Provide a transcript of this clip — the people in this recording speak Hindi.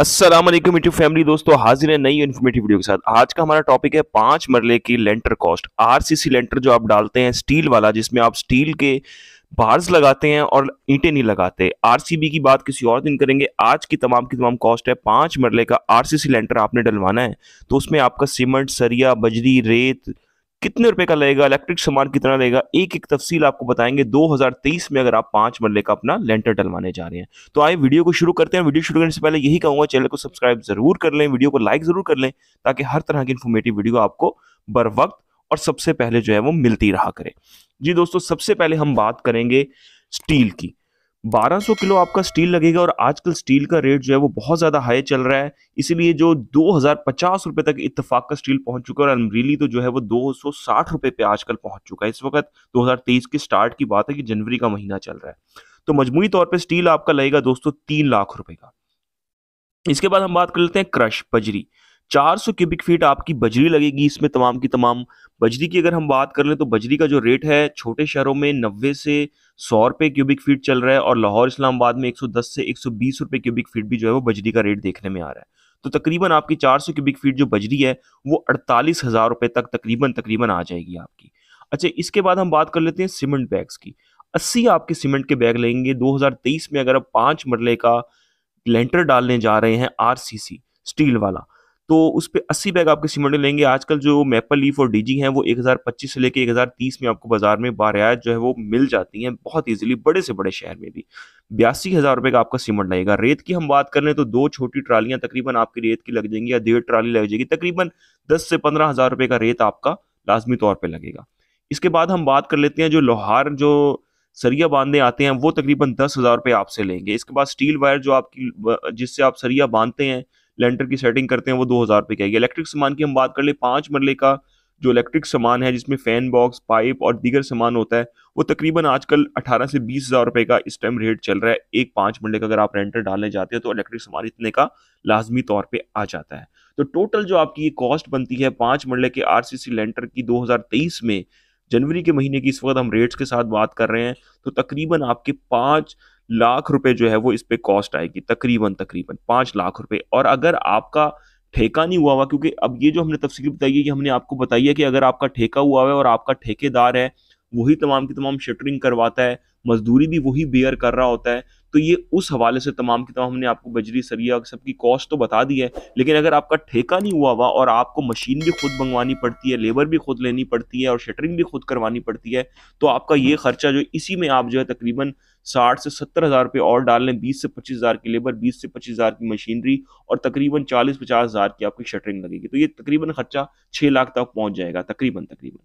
असलम यूट्यूब फैमिली दोस्तों हाजिर है नई इन्फॉर्मेटिव वीडियो के साथ आज का हमारा टॉपिक है पाँच मरले की लेंटर कॉस्ट आरसीसी लेंटर जो आप डालते हैं स्टील वाला जिसमें आप स्टील के बार्स लगाते हैं और ईंटें नहीं लगाते आरसीबी की बात किसी और दिन करेंगे आज की तमाम की तमाम कॉस्ट है पाँच मरले का आरसीसी लेंटर आपने डलवाना है तो उसमें आपका सीमेंट सरिया बजरी रेत कितने रुपए का लगेगा इलेक्ट्रिक सामान कितना लगेगा एक एक तफसील आपको बताएंगे 2023 में अगर आप पांच मरले का अपना लेंटर डलवाने जा रहे हैं तो आए वीडियो को शुरू करते हैं वीडियो शुरू करने से पहले यही कहूंगा चैनल को सब्सक्राइब जरूर कर लें वीडियो को लाइक जरूर कर लें ताकि हर तरह की इन्फॉर्मेटिव वीडियो आपको बर वक्त और सबसे पहले जो है वो मिलती रहा करे जी दोस्तों सबसे पहले हम बात करेंगे स्टील की 1200 किलो आपका स्टील लगेगा और आजकल स्टील का रेट जो है वो बहुत ज़्यादा हाई चल रहा है इसीलिए जो दो हज़ार रुपए तक इतफाक का स्टील पहुंच चुका है और अमरीली तो जो है वो दो सौ रुपए पे आजकल पहुंच चुका है इस वक्त 2023 के स्टार्ट की बात है कि जनवरी का महीना चल रहा है तो मजमुई तौर पर स्टील आपका लगेगा दोस्तों तीन लाख रुपए का इसके बाद हम बात कर लेते हैं क्रश बजरी 400 क्यूबिक फीट आपकी बजरी लगेगी इसमें तमाम की तमाम बजरी की अगर हम बात कर लें तो बजरी का जो रेट है छोटे शहरों में नब्बे से सौ रुपये क्यूबिक फीट चल रहा है और लाहौर इस्लामाबाद में 110 से 120 रुपए क्यूबिक फीट भी जो है वो बजरी का रेट देखने में आ रहा है तो तकरीबन आपकी 400 क्यूबिक फीट जो बजरी है वो अड़तालीस हज़ार रुपये तक तकरीबन तकरीबन आ जाएगी आपकी अच्छा इसके बाद हम बात कर लेते हैं सीमेंट बैग्स की अस्सी आपके सीमेंट के बैग लेंगे तेईस में अगर आप पाँच मरले का लेंटर डालने जा रहे हैं सी स्टील वाला तो उस पर अस्सी बैग आपके सीमेंट लेंगे आजकल जो मेपल लीफ और डीजी है वो पच्चीस से लेके तीस में आपको बाजार में बारियात जो है वो मिल जाती हैं बहुत ईजिली बड़े से बड़े शहर में भी बयासी हज़ार रुपये का आपका सीमेंट लगेगा रेत की हम बात कर लें तो दो छोटी ट्रालियाँ तकरीबन आपकी रेत की लग जाएंगी या डेढ़ ट्राली लग जाएगी तकरीबन दस से पंद्रह हज़ार रुपये का रेत आपका लाजमी तौर पर लगेगा इसके बाद हम बात कर लेते हैं जो लोहार जो सरिया बांधने आते हैं वो तकरीबन दस हज़ार रुपये आपसे लेंगे इसके बाद स्टील वायर जो आपकी जिससे आप सरिया बांधते हैं लेंटर की सेटिंग करते हैं वो दो हज़ार रुपये की आएगी इलेक्ट्रिक सामान की हम बात कर ले पाँच मरले का जो इलेक्ट्रिक सामान है जिसमें फ़ैन बॉक्स पाइप और दीगर सामान होता है वो तकरीबन आजकल 18 से बीस हज़ार रुपये का इस टाइम रेट चल रहा है एक पाँच मरले का अगर आप रेंटर डालने जाते हैं तो इलेक्ट्रिक सामान इतने का लाजमी तौर पर आ जाता है तो टोटल जो आपकी ये कॉस्ट बनती है पाँच मरले के आर लेंटर की दो में जनवरी के महीने की इस वक्त हम रेट्स के साथ बात कर रहे हैं तो तकरीबन आपके पाँच लाख रुपए जो है वो इस पर कॉस्ट आएगी तकरीबन तकरीबन पाँच लाख रुपए और अगर आपका ठेका नहीं हुआ हुआ क्योंकि अब ये जो हमने तफसील बताई है कि हमने आपको बताई है कि अगर आपका ठेका हुआ है और आपका ठेकेदार है वही तमाम की तमाम शटरिंग करवाता है मजदूरी भी वही बेयर कर रहा होता है तो ये उस हवाले से तमाम की तमाम हमने आपको बजरी सरिया सबकी कॉस्ट तो बता दी है लेकिन अगर आपका ठेका नहीं हुआ हुआ और आपको मशीन भी खुद मंगवानी पड़ती है लेबर भी खुद लेनी पड़ती है और शटरिंग भी खुद करवानी पड़ती है तो आपका ये खर्चा जो इसी में आप जो है तकरीबन साठ से सत्तर हज़ार रुपये और डाल लें बीस से पच्चीस हज़ार की लेबर बीस से पच्चीस हज़ार की मशीनरी और तकरीबन चालीस पचास हज़ार की आपकी शटरिंग लगेगी तो ये तकरीबन खर्चा छः लाख तक पहुँच जाएगा तकरीबन तकरीबन